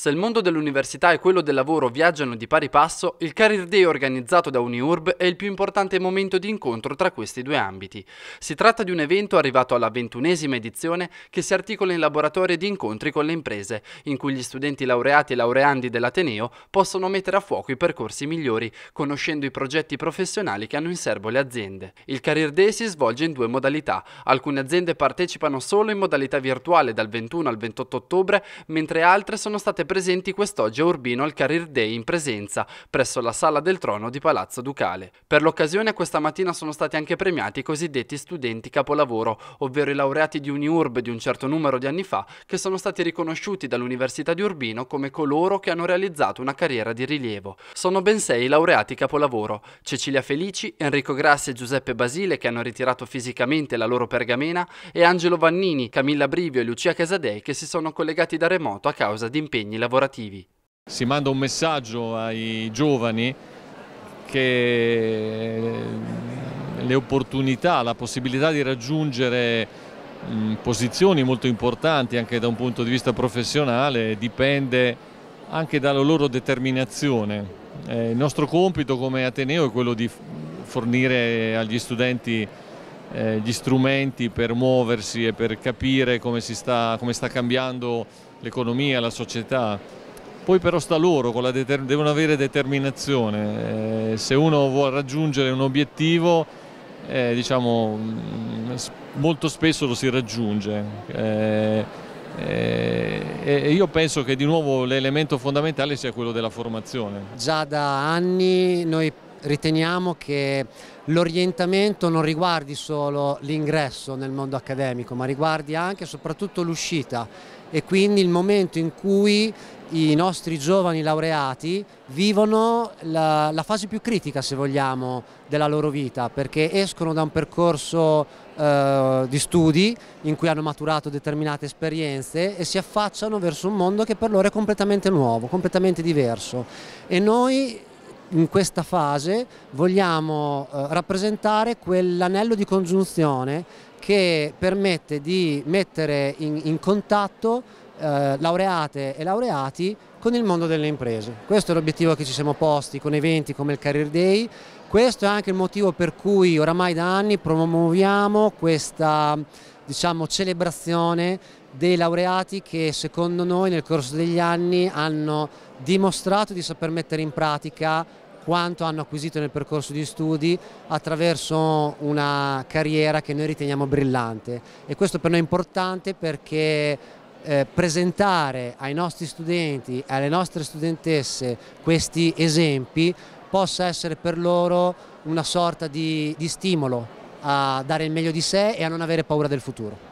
Se il mondo dell'università e quello del lavoro viaggiano di pari passo, il Career Day organizzato da Uniurb è il più importante momento di incontro tra questi due ambiti. Si tratta di un evento arrivato alla ventunesima edizione che si articola in laboratorio di incontri con le imprese, in cui gli studenti laureati e laureandi dell'Ateneo possono mettere a fuoco i percorsi migliori, conoscendo i progetti professionali che hanno in serbo le aziende. Il Career Day si svolge in due modalità. Alcune aziende partecipano solo in modalità virtuale dal 21 al 28 ottobre, mentre altre sono state presenti quest'oggi a Urbino al Career Day in presenza presso la Sala del Trono di Palazzo Ducale. Per l'occasione questa mattina sono stati anche premiati i cosiddetti studenti capolavoro, ovvero i laureati di Uniurb di un certo numero di anni fa che sono stati riconosciuti dall'Università di Urbino come coloro che hanno realizzato una carriera di rilievo. Sono ben sei i laureati capolavoro, Cecilia Felici, Enrico Grassi e Giuseppe Basile che hanno ritirato fisicamente la loro pergamena e Angelo Vannini, Camilla Brivio e Lucia Casadei che si sono collegati da remoto a causa di impegni lavorativi. Si manda un messaggio ai giovani che eh, le opportunità, la possibilità di raggiungere mm, posizioni molto importanti anche da un punto di vista professionale dipende anche dalla loro determinazione. Eh, il nostro compito come Ateneo è quello di fornire agli studenti eh, gli strumenti per muoversi e per capire come, sta, come sta cambiando l'economia, la società. Poi però sta loro, devono avere determinazione. Eh, se uno vuole raggiungere un obiettivo, eh, diciamo, mm, molto spesso lo si raggiunge. Eh, eh io penso che di nuovo l'elemento fondamentale sia quello della formazione. Già da anni noi riteniamo che l'orientamento non riguardi solo l'ingresso nel mondo accademico, ma riguardi anche e soprattutto l'uscita e quindi il momento in cui i nostri giovani laureati vivono la, la, fase più critica, se vogliamo, della loro vita, perché escono da un percorso eh, di studi in cui hanno maturato determinate esperienze e si affacciano verso un mondo che per loro è completamente nuovo, completamente diverso. E noi in questa fase vogliamo eh, rappresentare quell'anello di congiunzione che permette di mettere in, in contatto eh, laureate e laureati con il mondo delle imprese. Questo è l'obiettivo che ci siamo posti con eventi come il Career Day, questo è anche il motivo per cui oramai da anni promuoviamo questa diciamo, celebrazione dei laureati che secondo noi nel corso degli anni hanno dimostrato di saper mettere in pratica quanto hanno acquisito nel percorso di studi attraverso una carriera che noi riteniamo brillante e questo per noi è importante perché eh, presentare ai nostri studenti e alle nostre studentesse questi esempi possa essere per loro una sorta di, di stimolo a dare il meglio di sé e a non avere paura del futuro.